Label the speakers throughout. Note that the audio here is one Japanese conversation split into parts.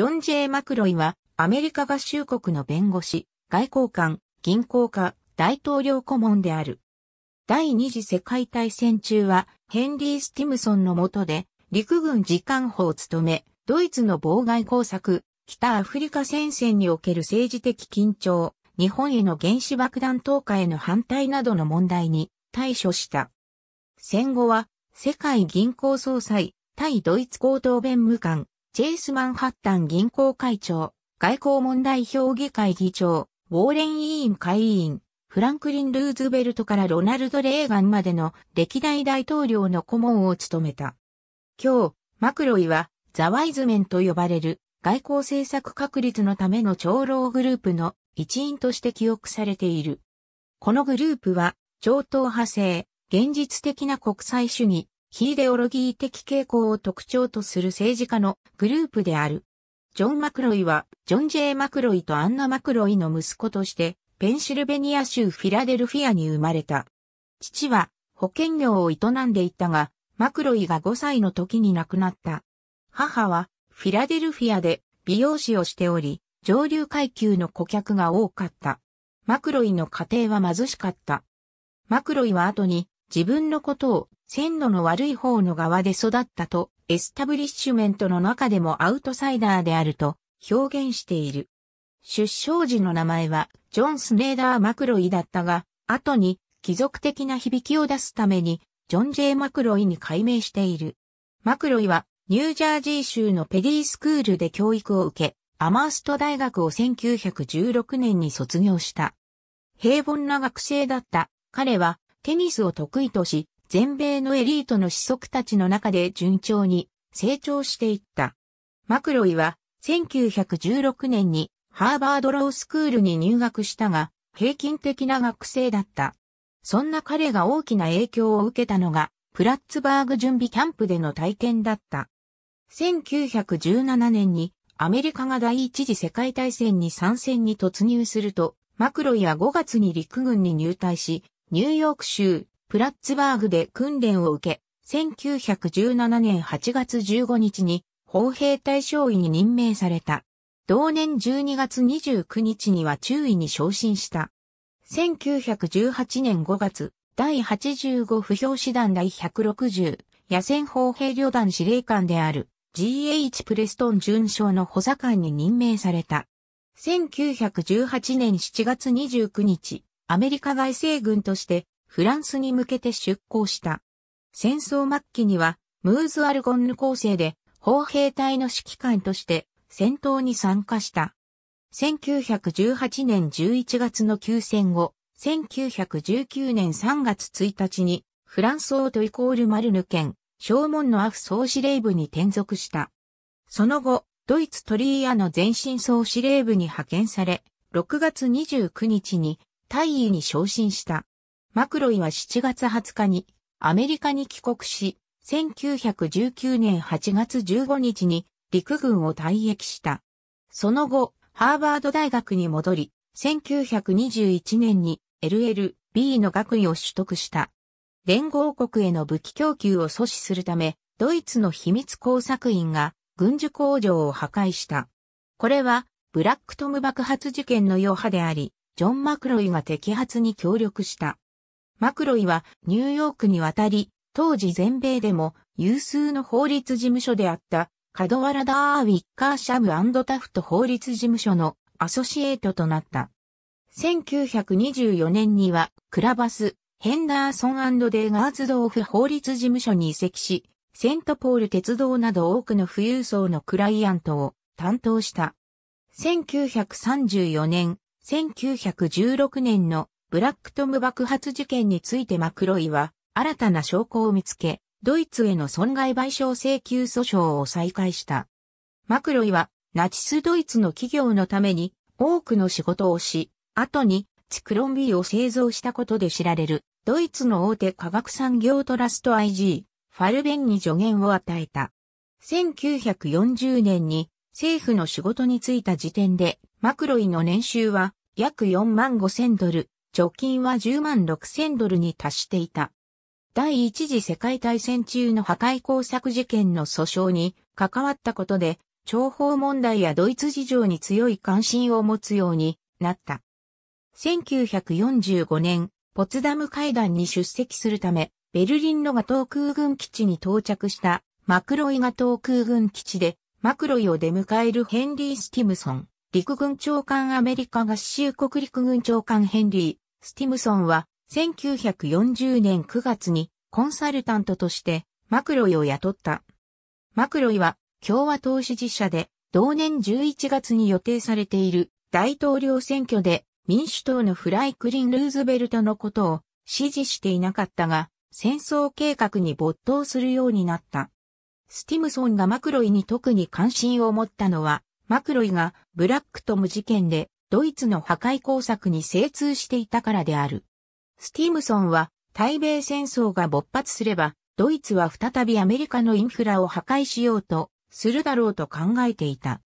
Speaker 1: ジョン・ジェイ・マクロイは、アメリカ合衆国の弁護士、外交官、銀行家、大統領顧問である。第二次世界大戦中は、ヘンリー・スティムソンの下で、陸軍次官補を務め、ドイツの妨害工作、北アフリカ戦線における政治的緊張、日本への原子爆弾投下への反対などの問題に対処した。戦後は、世界銀行総裁、対ドイツ高等弁務官、チェイスマンハッタン銀行会長、外交問題評議会議長、ウォーレン委員会委員、フランクリン・ルーズベルトからロナルド・レーガンまでの歴代大統領の顧問を務めた。今日、マクロイはザ・ワイズメンと呼ばれる外交政策確立のための長老グループの一員として記憶されている。このグループは、超党派制、現実的な国際主義、非ーデオロギー的傾向を特徴とする政治家のグループである。ジョン・マクロイは、ジョン・ジェイ・マクロイとアンナ・マクロイの息子として、ペンシルベニア州フィラデルフィアに生まれた。父は、保険業を営んでいたが、マクロイが5歳の時に亡くなった。母は、フィラデルフィアで美容師をしており、上流階級の顧客が多かった。マクロイの家庭は貧しかった。マクロイは後に自分のことを線路の悪い方の側で育ったと、エスタブリッシュメントの中でもアウトサイダーであると表現している。出生時の名前はジョン・スネーダー・マクロイだったが、後に貴族的な響きを出すために、ジョン・ J・ マクロイに改名している。マクロイはニュージャージー州のペディスクールで教育を受け、アマースト大学を1916年に卒業した。平凡な学生だった彼はテニスを得意とし、全米のエリートの子息たちの中で順調に成長していった。マクロイは1916年にハーバードロースクールに入学したが、平均的な学生だった。そんな彼が大きな影響を受けたのが、プラッツバーグ準備キャンプでの体験だった。1917年にアメリカが第一次世界大戦に参戦に突入すると、マクロイは5月に陸軍に入隊し、ニューヨーク州、プラッツバーグで訓練を受け、1917年8月15日に、砲兵隊将尉に任命された。同年12月29日には中尉に昇進した。1918年5月、第85不評師団第160、野戦砲兵旅団司令官である GH プレストン巡将の補佐官に任命された。1918年7月29日、アメリカ外政軍としてフランスに向けて出港した。戦争末期にはムーズ・アルゴンヌ構成で砲兵隊の指揮官として戦闘に参加した。1918年11月の休戦後、1919年3月1日にフランス王とイコールマルヌ県、正門のアフ総司令部に転属した。その後、ドイツトリーアの前進総司令部に派遣され、6月29日に大尉に昇進した。マクロイは7月20日にアメリカに帰国し、1919年8月15日に陸軍を退役した。その後、ハーバード大学に戻り、1921年に LLB の学位を取得した。連合国への武器供給を阻止するため、ドイツの秘密工作員が軍需工場を破壊した。これは、ブラックトム爆発事件の余波であり、ジョン・マクロイが摘発に協力した。マクロイはニューヨークに渡り、当時全米でも有数の法律事務所であったカワラダー・ウィッカー・シャムタフト法律事務所のアソシエイトとなった。1924年にはクラバス、ヘンダーソンデーガーズドーフ法律事務所に移籍し、セントポール鉄道など多くの富裕層のクライアントを担当した。1934年、1916年のブラックトム爆発事件についてマクロイは新たな証拠を見つけ、ドイツへの損害賠償請求訴訟を再開した。マクロイはナチスドイツの企業のために多くの仕事をし、後にチクロンビーを製造したことで知られるドイツの大手科学産業トラスト IG、ファルベンに助言を与えた。1940年に政府の仕事に就いた時点でマクロイの年収は約4万5千ドル、貯金は10万6千ドルに達していた。第一次世界大戦中の破壊工作事件の訴訟に関わったことで、諜報問題やドイツ事情に強い関心を持つようになった。1945年、ポツダム会談に出席するため、ベルリンのガトー空軍基地に到着したマクロイガトー空軍基地でマクロイを出迎えるヘンリー・スティムソン。陸軍長官アメリカ合衆国陸軍長官ヘンリー・スティムソンは、1940年9月にコンサルタントとしてマクロイを雇った。マクロイは共和党支持者で同年11月に予定されている大統領選挙で民主党のフライクリン・ルーズベルトのことを支持していなかったが戦争計画に没頭するようになった。スティムソンがマクロイに特に関心を持ったのはマクロイがブラックトム事件でドイツの破壊工作に精通していたからである。スティームソンは対米戦争が勃発すればドイツは再びアメリカのインフラを破壊しようとするだろうと考えていた。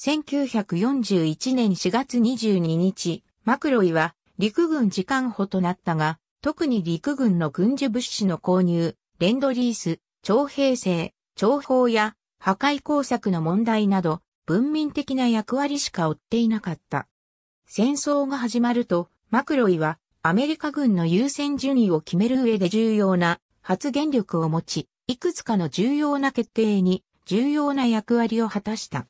Speaker 1: 1941年4月22日、マクロイは陸軍時間補となったが、特に陸軍の軍需物資の購入、レンドリース、徴兵制、徴法や破壊工作の問題など、文民的な役割しか負っていなかった。戦争が始まると、マクロイはアメリカ軍の優先順位を決める上で重要な発言力を持ち、いくつかの重要な決定に重要な役割を果たした。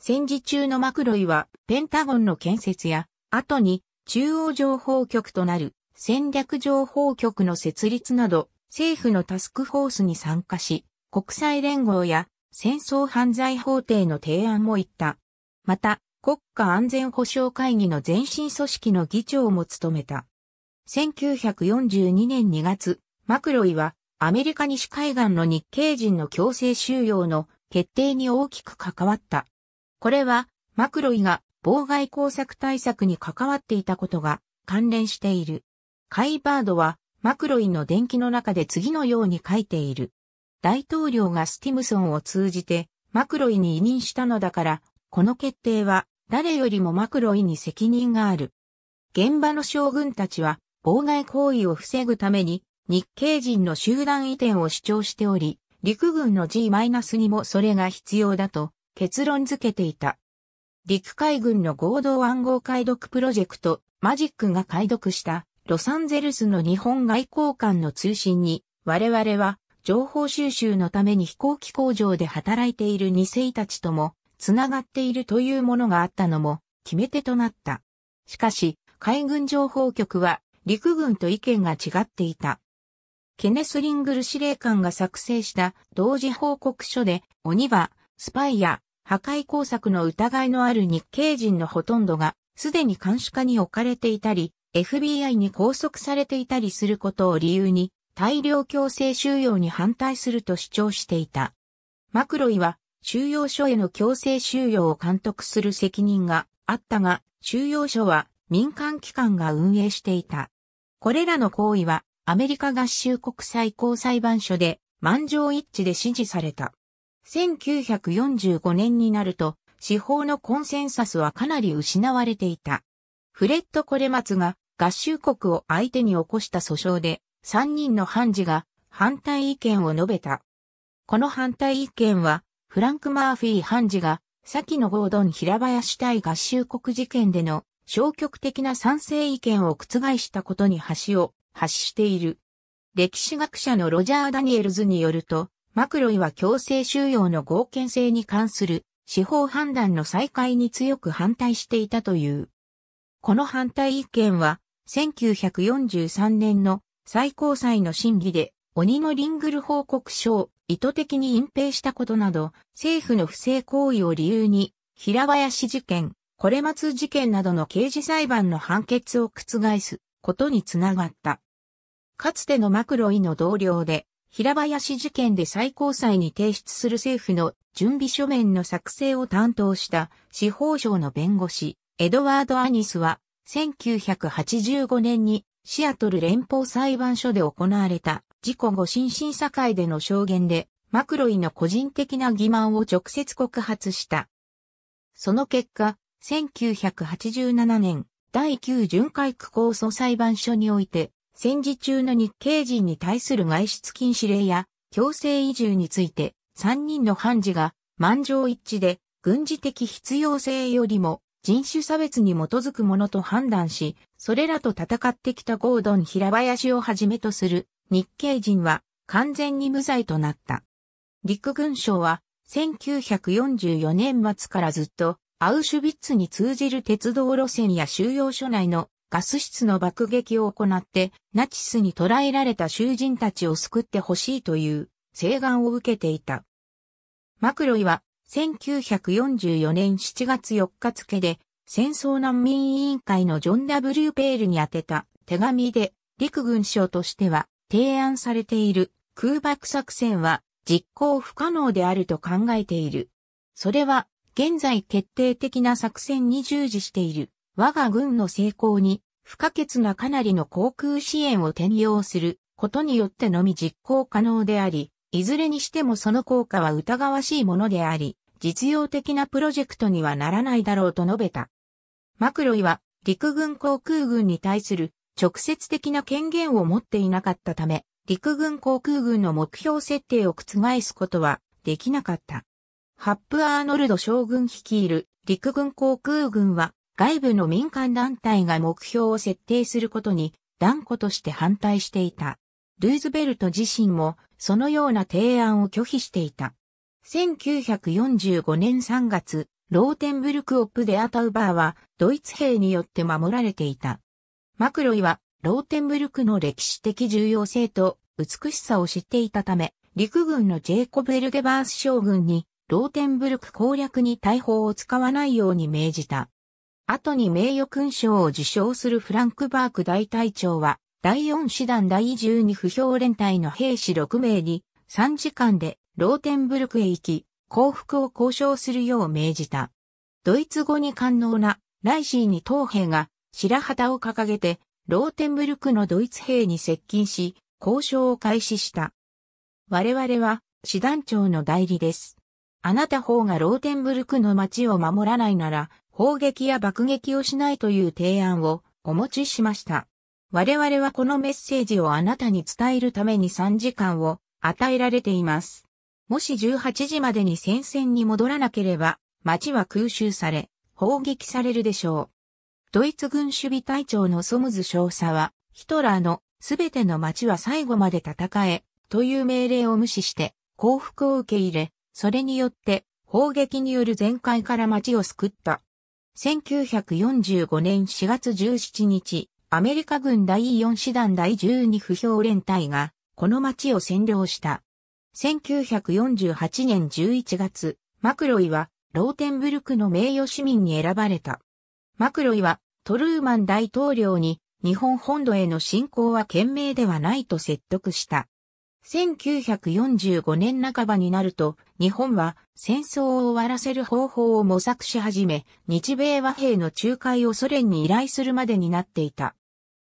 Speaker 1: 戦時中のマクロイはペンタゴンの建設や、後に中央情報局となる戦略情報局の設立など、政府のタスクフォースに参加し、国際連合や戦争犯罪法廷の提案も言った。また、国家安全保障会議の前身組織の議長も務めた。1942年2月、マクロイはアメリカ西海岸の日系人の強制収容の決定に大きく関わった。これは、マクロイが妨害工作対策に関わっていたことが関連している。カイバードはマクロイの伝記の中で次のように書いている。大統領がスティムソンを通じてマクロイに委任したのだから、この決定は誰よりもマクロイに責任がある。現場の将軍たちは妨害行為を防ぐために日系人の集団移転を主張しており、陸軍の G-2 もそれが必要だと結論付けていた。陸海軍の合同暗号解読プロジェクトマジックが解読したロサンゼルスの日本外交官の通信に我々は情報収集のために飛行機工場で働いている二世たちとも、つながっているというものがあったのも、決め手となった。しかし、海軍情報局は、陸軍と意見が違っていた。ケネス・リングル司令官が作成した同時報告書で、鬼は、スパイや破壊工作の疑いのある日系人のほとんどが、すでに監視下に置かれていたり、FBI に拘束されていたりすることを理由に、大量強制収容に反対すると主張していた。マクロイは収容所への強制収容を監督する責任があったが、収容所は民間機関が運営していた。これらの行為はアメリカ合衆国最高裁判所で満場一致で支持された。1945年になると司法のコンセンサスはかなり失われていた。フレッド・コレマツが合衆国を相手に起こした訴訟で3人の判事が反対意見を述べた。この反対意見は、フランク・マーフィー判事が、先のゴードン・平林対合衆国事件での消極的な賛成意見を覆したことに橋を発している。歴史学者のロジャー・ダニエルズによると、マクロイは強制収容の合憲性に関する司法判断の再開に強く反対していたという。この反対意見は、1943年の最高裁の審議で、鬼のリングル報告書を意図的に隠蔽したことなど、政府の不正行為を理由に、平林事件、これ松事件などの刑事裁判の判決を覆すことにつながった。かつてのマクロイの同僚で、平林事件で最高裁に提出する政府の準備書面の作成を担当した司法省の弁護士、エドワード・アニスは、1985年にシアトル連邦裁判所で行われた事故後新審査会での証言で、マクロイの個人的な欺瞞を直接告発した。その結果、1987年、第9巡回区構想裁判所において、戦時中の日系人に対する外出禁止令や強制移住について、3人の判事が満場一致で軍事的必要性よりも人種差別に基づくものと判断し、それらと戦ってきたゴードン平林をはじめとする日系人は完全に無罪となった。陸軍省は1944年末からずっとアウシュビッツに通じる鉄道路線や収容所内のガス室の爆撃を行ってナチスに捕らえられた囚人たちを救ってほしいという請願を受けていた。マクロイは1944年7月4日付で戦争難民委員会のジョン・ W・ ペールに宛てた手紙で陸軍省としては提案されている空爆作戦は実行不可能であると考えている。それは現在決定的な作戦に従事している我が軍の成功に不可欠なかなりの航空支援を転用することによってのみ実行可能であり、いずれにしてもその効果は疑わしいものであり、実用的なプロジェクトにはならないだろうと述べた。マクロイは陸軍航空軍に対する直接的な権限を持っていなかったため、陸軍航空軍の目標設定を覆すことはできなかった。ハップ・アーノルド将軍率いる陸軍航空軍は外部の民間団体が目標を設定することに断固として反対していた。ルーズベルト自身もそのような提案を拒否していた。1945年3月、ローテンブルク・オップ・デ・アタウバーは、ドイツ兵によって守られていた。マクロイは、ローテンブルクの歴史的重要性と美しさを知っていたため、陸軍のジェイコブ・エルゲバース将軍に、ローテンブルク攻略に大砲を使わないように命じた。後に名誉勲章を受章するフランクバーク大隊長は、第4師団第12不評連隊の兵士6名に、3時間でローテンブルクへ行き、降伏を交渉するよう命じた。ドイツ語に官能なライシーに東兵が白旗を掲げて、ローテンブルクのドイツ兵に接近し、交渉を開始した。我々は、師団長の代理です。あなた方がローテンブルクの町を守らないなら、砲撃や爆撃をしないという提案をお持ちしました。我々はこのメッセージをあなたに伝えるために3時間を与えられています。もし18時までに戦線に戻らなければ、町は空襲され、砲撃されるでしょう。ドイツ軍守備隊長のソムズ少佐は、ヒトラーのすべての町は最後まで戦え、という命令を無視して、降伏を受け入れ、それによって砲撃による全壊から町を救った。1945年4月17日、アメリカ軍第4師団第12不評連隊が、この町を占領した。1948年11月、マクロイは、ローテンブルクの名誉市民に選ばれた。マクロイは、トルーマン大統領に、日本本土への侵攻は懸命ではないと説得した。1945年半ばになると、日本は戦争を終わらせる方法を模索し始め、日米和平の仲介をソ連に依頼するまでになっていた。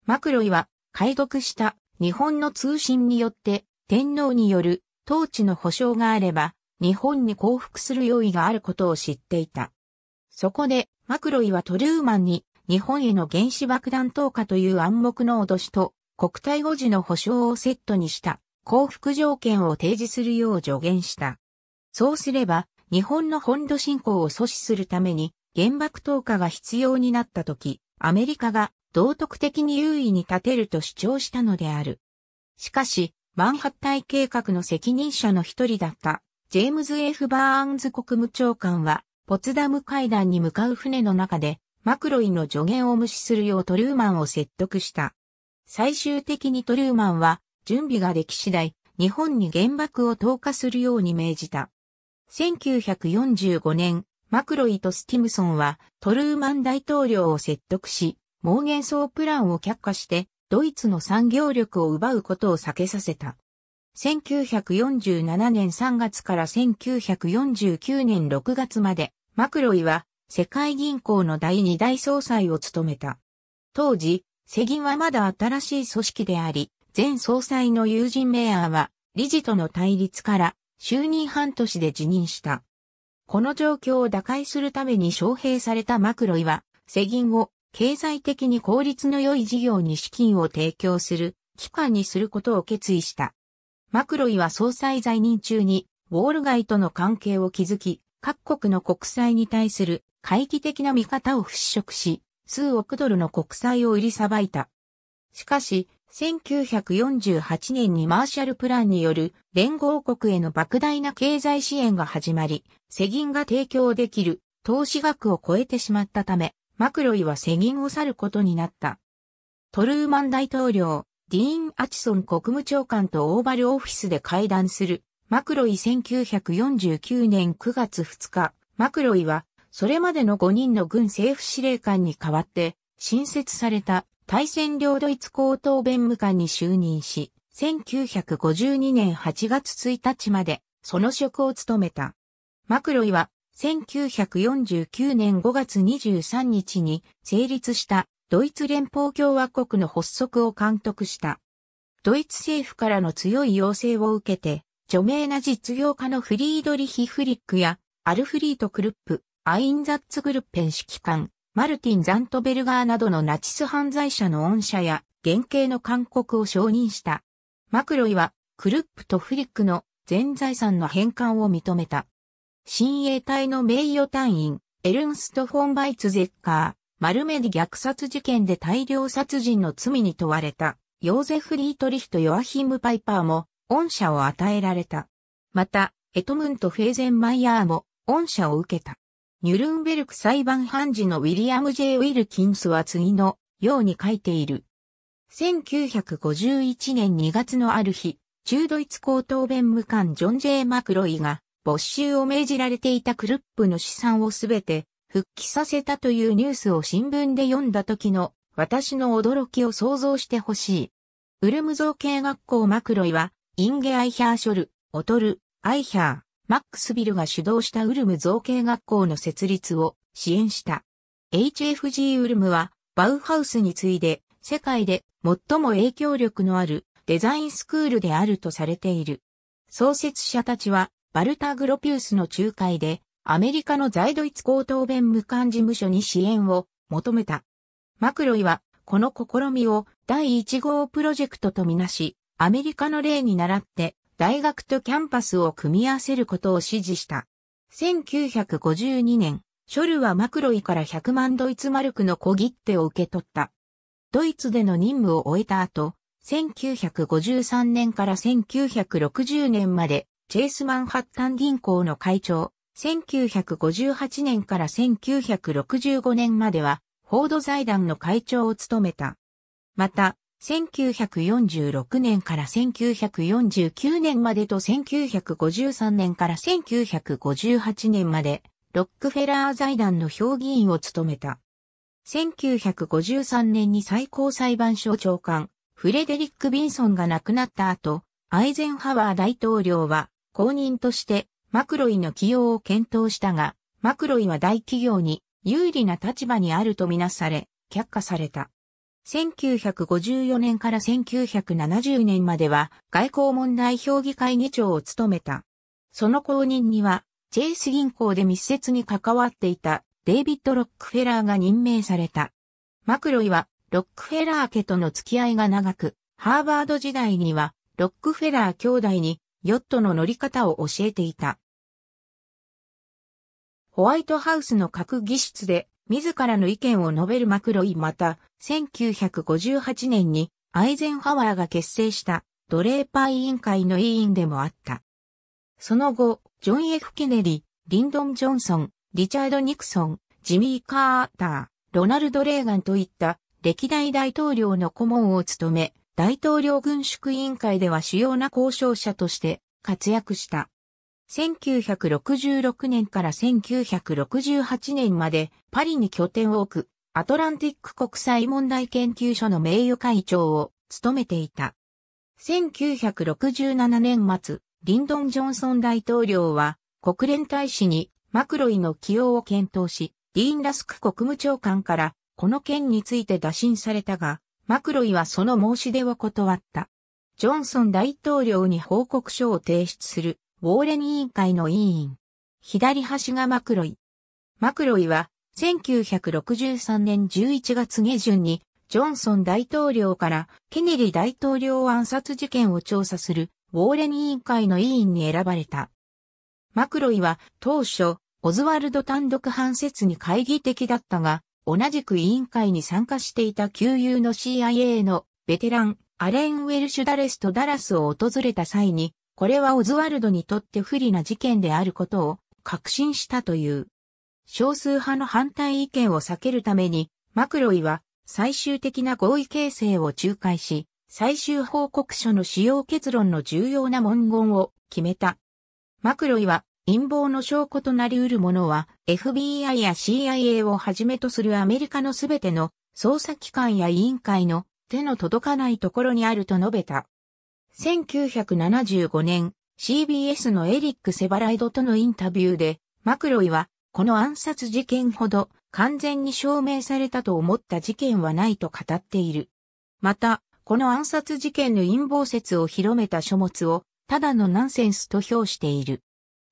Speaker 1: マクロイは、解読した日本の通信によって、天皇による統治の保障があれば、日本に降伏する用意があることを知っていた。そこで、マクロイはトルーマンに、日本への原子爆弾投下という暗黙の脅しと、国体護持の保障をセットにした、降伏条件を提示するよう助言した。そうすれば、日本の本土侵攻を阻止するために、原爆投下が必要になった時、アメリカが道徳的に優位に立てると主張したのである。しかし、マンハッタイ計画の責任者の一人だった、ジェームズ・ F・ バーンズ国務長官は、ポツダム会談に向かう船の中で、マクロイの助言を無視するようトルーマンを説得した。最終的にトルーマンは、準備ができ次第、日本に原爆を投下するように命じた。1945年、マクロイとスティムソンはトルーマン大統領を説得し、モーゲンソープランを却下してドイツの産業力を奪うことを避けさせた。1947年3月から1949年6月まで、マクロイは世界銀行の第二大総裁を務めた。当時、世銀はまだ新しい組織であり、前総裁の友人メアーは理事との対立から就任半年で辞任した。この状況を打開するために招聘されたマクロイは、世銀を経済的に効率の良い事業に資金を提供する機関にすることを決意した。マクロイは総裁在任中にウォール街との関係を築き、各国の国債に対する懐疑的な見方を払拭し、数億ドルの国債を売りさばいた。しかし、1948年にマーシャルプランによる連合国への莫大な経済支援が始まり、世銀が提供できる投資額を超えてしまったため、マクロイは世銀を去ることになった。トルーマン大統領、ディーン・アチソン国務長官とオーバルオフィスで会談する、マクロイ1949年9月2日、マクロイは、それまでの5人の軍政府司令官に代わって、新設された対戦領ドイツ高等弁務官に就任し、1952年8月1日まで、その職を務めた。マクロイは、1949年5月23日に成立したドイツ連邦共和国の発足を監督した。ドイツ政府からの強い要請を受けて、著名な実業家のフリードリヒ・フリックやアルフリート・クルップ、アインザッツ・グルッペン指揮官、マルティン・ザントベルガーなどのナチス犯罪者の恩赦や原型の勧告を承認した。マクロイはクルップとフリックの全財産の返還を認めた。親衛隊の名誉隊員、エルンスト・フォン・バイツゼッカー、マルメディ虐殺事件で大量殺人の罪に問われた、ヨーゼフ・リートリヒト・ヨアヒム・パイパーも、恩赦を与えられた。また、エトムント・フェーゼンマイヤーも、恩赦を受けた。ニュルンベルク裁判判事のウィリアム・ジェイ・ウィルキンスは次のように書いている。1951年2月のある日、中ドイツ高等弁務官ジョン・ジェイ・マクロイが没収を命じられていたクルップの資産をすべて復帰させたというニュースを新聞で読んだ時の私の驚きを想像してほしい。ウルム造形学校マクロイは、インゲ・アイヒャーショル、オトル、アイヒャー、マックスビルが主導したウルム造形学校の設立を支援した。HFG ウルムは、バウハウスに次いで、世界で最も影響力のあるデザインスクールであるとされている。創設者たちは、バルター・グロピウスの仲介で、アメリカの在ドイツ高等弁務官事務所に支援を求めた。マクロイは、この試みを第1号プロジェクトとみなし、アメリカの例に倣って、大学とキャンパスを組み合わせることを指示した。1952年、ショルはマクロイから100万ドイツマルクの小切手を受け取った。ドイツでの任務を終えた後、1953年から1960年までチェイスマンハッタン銀行の会長、1958年から1965年までは、フォード財団の会長を務めた。また、1946年から1949年までと1953年から1958年まで、ロックフェラー財団の評議員を務めた。1953年に最高裁判所長官、フレデリック・ビンソンが亡くなった後、アイゼンハワー大統領は公認としてマクロイの起用を検討したが、マクロイは大企業に有利な立場にあるとみなされ、却下された。1954年から1970年までは外交問題評議会議長を務めた。その後任には、チェイス銀行で密接に関わっていたデイビッド・ロックフェラーが任命された。マクロイはロックフェラー家との付き合いが長く、ハーバード時代にはロックフェラー兄弟にヨットの乗り方を教えていた。ホワイトハウスの核議室で自らの意見を述べるマクロイまた、1958年にアイゼンハワーが結成したドレーパー委員会の委員でもあった。その後、ジョン・ F・ ケネディ、リンドン・ジョンソン、リチャード・ニクソン、ジミー・カーター、ロナルド・レーガンといった歴代大統領の顧問を務め、大統領軍縮委員会では主要な交渉者として活躍した。1966年から1968年までパリに拠点を置くアトランティック国際問題研究所の名誉会長を務めていた。1967年末、リンドン・ジョンソン大統領は国連大使にマクロイの起用を検討し、ディーン・ラスク国務長官からこの件について打診されたが、マクロイはその申し出を断った。ジョンソン大統領に報告書を提出する、ウォーレン委員会の委員。左端がマクロイ。マクロイは、1963年11月下旬に、ジョンソン大統領からケネリ大統領暗殺事件を調査するウォーレン委員会の委員に選ばれた。マクロイは当初、オズワルド単独反説に懐疑的だったが、同じく委員会に参加していた旧友の CIA のベテラン、アレン・ウェルシュ・ダレスとダラスを訪れた際に、これはオズワルドにとって不利な事件であることを確信したという。少数派の反対意見を避けるために、マクロイは最終的な合意形成を仲介し、最終報告書の使用結論の重要な文言を決めた。マクロイは陰謀の証拠となり得るものは、FBI や CIA をはじめとするアメリカのすべての捜査機関や委員会の手の届かないところにあると述べた。1975年、CBS のエリック・セバライドとのインタビューで、マクロイは、この暗殺事件ほど完全に証明されたと思った事件はないと語っている。また、この暗殺事件の陰謀説を広めた書物を、ただのナンセンスと評している。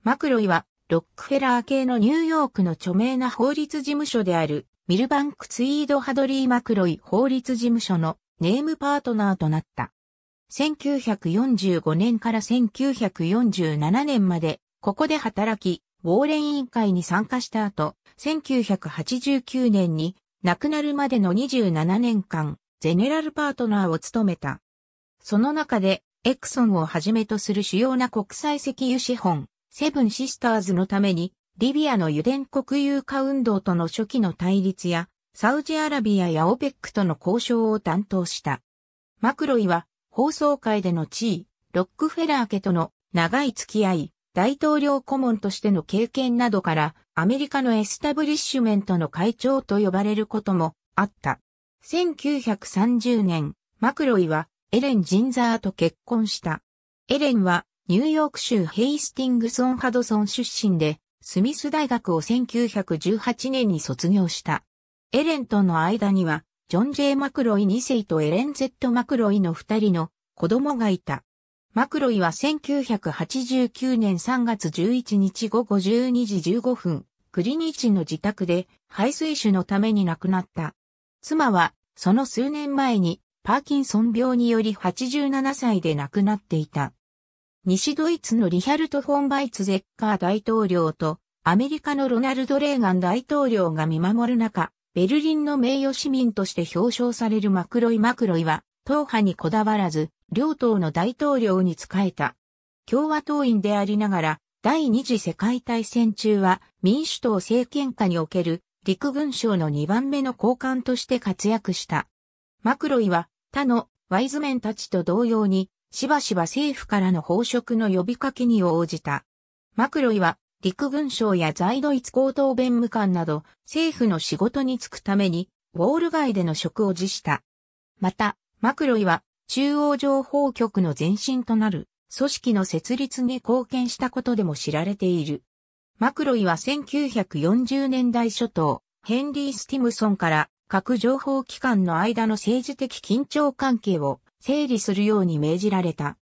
Speaker 1: マクロイは、ロックフェラー系のニューヨークの著名な法律事務所である、ミルバンクツイードハドリー・マクロイ法律事務所のネームパートナーとなった。1945年から1947年まで、ここで働き、ウォーレン委員会に参加した後、1989年に亡くなるまでの27年間、ゼネラルパートナーを務めた。その中で、エクソンをはじめとする主要な国際石油資本、セブンシスターズのために、リビアの油田国有化運動との初期の対立や、サウジアラビアやオペックとの交渉を担当した。マクロイは、放送会での地位、ロックフェラー家との長い付き合い、大統領顧問としての経験などから、アメリカのエスタブリッシュメントの会長と呼ばれることもあった。1930年、マクロイはエレン・ジンザーと結婚した。エレンはニューヨーク州ヘイスティングソン・ハドソン出身で、スミス大学を1918年に卒業した。エレンとの間には、ジョン・ジェイ・マクロイ2世とエレン・ゼット・マクロイの2人の子供がいた。マクロイは1989年3月11日午後12時15分、クリニーチの自宅で排水種のために亡くなった。妻は、その数年前にパーキンソン病により87歳で亡くなっていた。西ドイツのリヒャルト・フォン・バイツゼッカー大統領とアメリカのロナルド・レーガン大統領が見守る中、ベルリンの名誉市民として表彰されるマクロイ・マクロイは、党派にこだわらず、両党の大統領に仕えた。共和党員でありながら、第二次世界大戦中は民主党政権下における陸軍省の2番目の高官として活躍した。マクロイは他のワイズメンたちと同様にしばしば政府からの報職の呼びかけに応じた。マクロイは陸軍省や在ドイツ高等弁務官など政府の仕事に就くためにウォール街での職を辞した。また、マクロイは中央情報局の前身となる組織の設立に貢献したことでも知られている。マクロイは1940年代初頭、ヘンリー・スティムソンから各情報機関の間の政治的緊張関係を整理するように命じられた。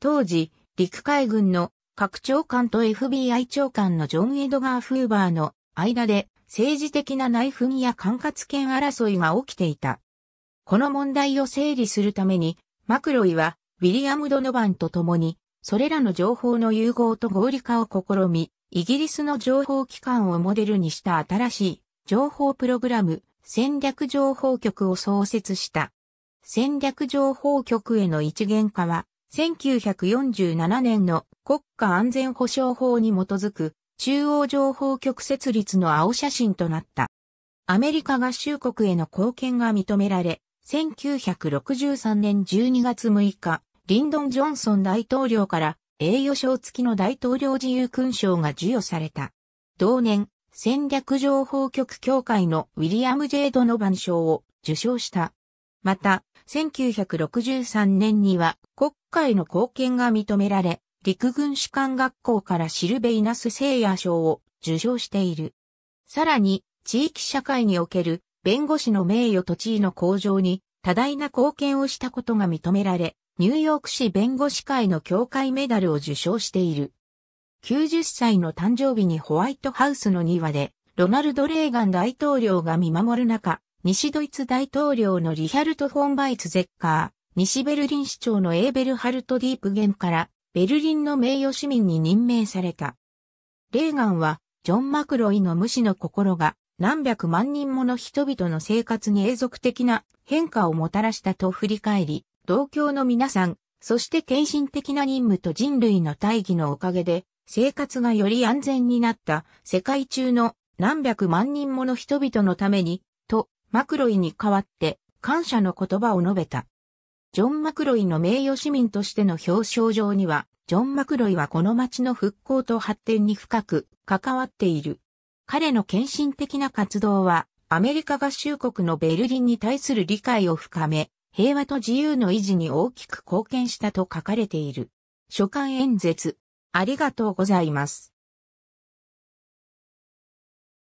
Speaker 1: 当時、陸海軍の各長官と FBI 長官のジョン・エドガー・フーバーの間で政治的な内紛や管轄権争いが起きていた。この問題を整理するために、マクロイはウィリアム・ドノバンと共に、それらの情報の融合と合理化を試み、イギリスの情報機関をモデルにした新しい情報プログラム戦略情報局を創設した。戦略情報局への一元化は、1947年の国家安全保障法に基づく中央情報局設立の青写真となった。アメリカ合衆国への貢献が認められ、1963年12月6日、リンドン・ジョンソン大統領から栄誉賞付きの大統領自由勲章が授与された。同年、戦略情報局協会のウィリアム・ジェイド・ノバン賞を受賞した。また、1963年には国会の貢献が認められ、陸軍士官学校からシルベイナス聖夜賞を受賞している。さらに、地域社会における弁護士の名誉と地位の向上に多大な貢献をしたことが認められ、ニューヨーク市弁護士会の協会メダルを受賞している。90歳の誕生日にホワイトハウスの庭で、ロナルド・レーガン大統領が見守る中、西ドイツ大統領のリヒャルト・フォン・バイツ・ゼッカー、西ベルリン市長のエーベルハルト・ディープゲンから、ベルリンの名誉市民に任命された。レーガンは、ジョン・マクロイの無視の心が、何百万人もの人々の生活に永続的な変化をもたらしたと振り返り、同郷の皆さん、そして献身的な任務と人類の大義のおかげで、生活がより安全になった世界中の何百万人もの人々のために、とマクロイに代わって感謝の言葉を述べた。ジョン・マクロイの名誉市民としての表彰状には、ジョン・マクロイはこの町の復興と発展に深く関わっている。彼の献身的な活動は、アメリカ合衆国のベルリンに対する理解を深め、平和と自由の維持に大きく貢献したと書かれている。書簡演説、ありがとうございます。